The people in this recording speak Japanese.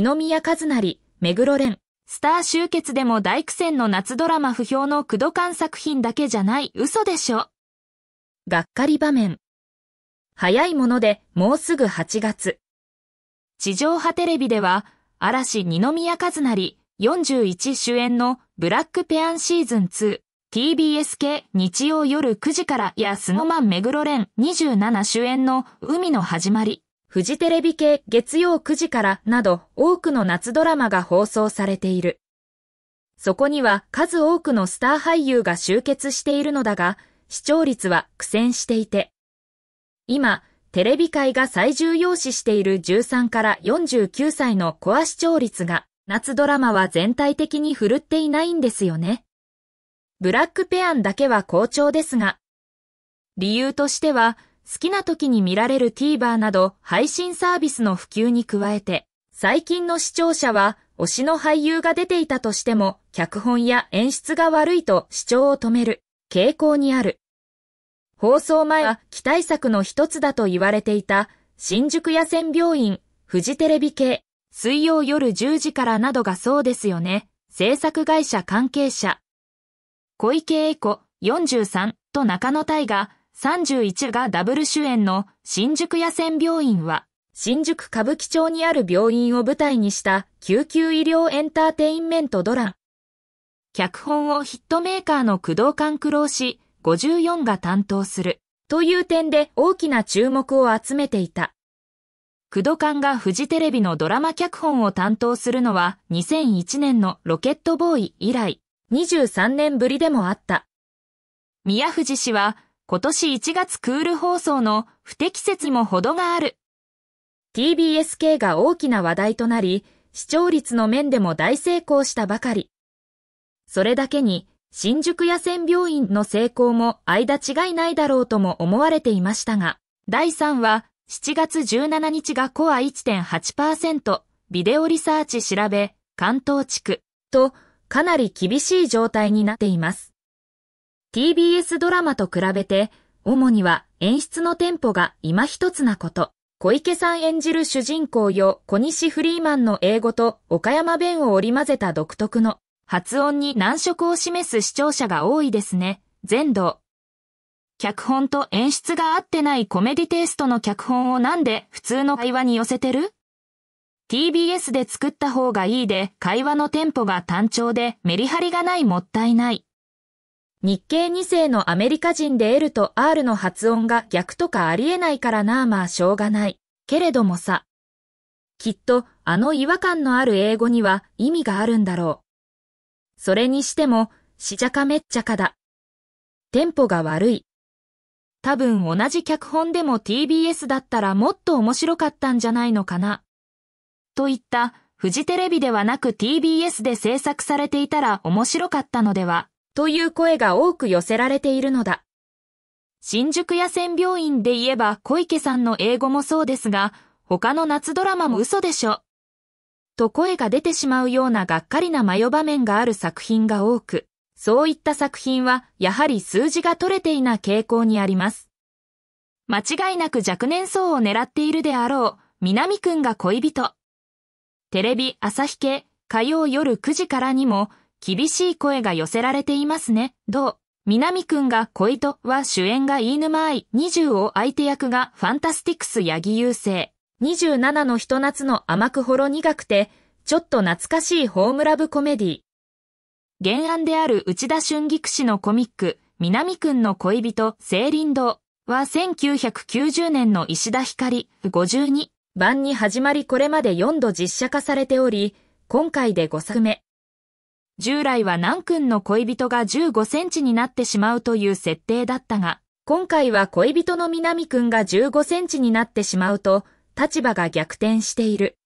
二宮和也、目黒蓮、スター集結でも大苦戦の夏ドラマ不評の駆動感作品だけじゃない嘘でしょ。がっかり場面。早いものでもうすぐ8月。地上波テレビでは、嵐二宮和也41主演のブラックペアンシーズン2。TBS 系日曜夜9時からやスノマン目黒蓮27主演の海の始まり。フジテレビ系月曜9時からなど多くの夏ドラマが放送されている。そこには数多くのスター俳優が集結しているのだが、視聴率は苦戦していて。今、テレビ界が最重要視している13から49歳のコア視聴率が、夏ドラマは全体的に振るっていないんですよね。ブラックペアンだけは好調ですが、理由としては、好きな時に見られる TVer など配信サービスの普及に加えて、最近の視聴者は推しの俳優が出ていたとしても、脚本や演出が悪いと視聴を止める傾向にある。放送前は期待作の一つだと言われていた、新宿野戦病院、フジテレビ系、水曜夜10時からなどがそうですよね。制作会社関係者。小池栄子43と中野大が、31がダブル主演の新宿野戦病院は、新宿歌舞伎町にある病院を舞台にした救急医療エンターテインメントドラマ。脚本をヒットメーカーの工藤官九郎氏54が担当するという点で大きな注目を集めていた。工藤官がフジテレビのドラマ脚本を担当するのは2001年のロケットボーイ以来23年ぶりでもあった。宮藤氏は今年1月クール放送の不適切にも程がある。TBS 系が大きな話題となり、視聴率の面でも大成功したばかり。それだけに、新宿野戦病院の成功も間違いないだろうとも思われていましたが、第3話、7月17日がコア1.8%、ビデオリサーチ調べ、関東地区とかなり厳しい状態になっています。TBS ドラマと比べて、主には演出のテンポが今一つなこと。小池さん演じる主人公よ小西フリーマンの英語と岡山弁を織り交ぜた独特の発音に難色を示す視聴者が多いですね。全道。脚本と演出が合ってないコメディテイストの脚本をなんで普通の会話に寄せてる ?TBS で作った方がいいで会話のテンポが単調でメリハリがないもったいない。日系二世のアメリカ人で L と R の発音が逆とかありえないからなあまあしょうがない。けれどもさ。きっとあの違和感のある英語には意味があるんだろう。それにしても、しじゃかめっちゃかだ。テンポが悪い。多分同じ脚本でも TBS だったらもっと面白かったんじゃないのかな。といった、フジテレビではなく TBS で制作されていたら面白かったのでは。という声が多く寄せられているのだ。新宿野戦病院で言えば小池さんの英語もそうですが、他の夏ドラマも嘘でしょ。と声が出てしまうようながっかりな迷場面がある作品が多く、そういった作品はやはり数字が取れていな傾向にあります。間違いなく若年層を狙っているであろう、南くんが恋人。テレビ朝日系火曜夜9時からにも厳しい声が寄せられていますね、どう南くんが恋とは主演が飯沼愛20を相手役がファンタスティクス八木優勢。27の人夏の甘くほろ苦くて、ちょっと懐かしいホームラブコメディ。原案である内田俊菊氏のコミック、南くんの恋人、聖林堂は1990年の石田光52版に始まりこれまで4度実写化されており、今回で5作目。従来は南君の恋人が15センチになってしまうという設定だったが、今回は恋人の南君が15センチになってしまうと、立場が逆転している。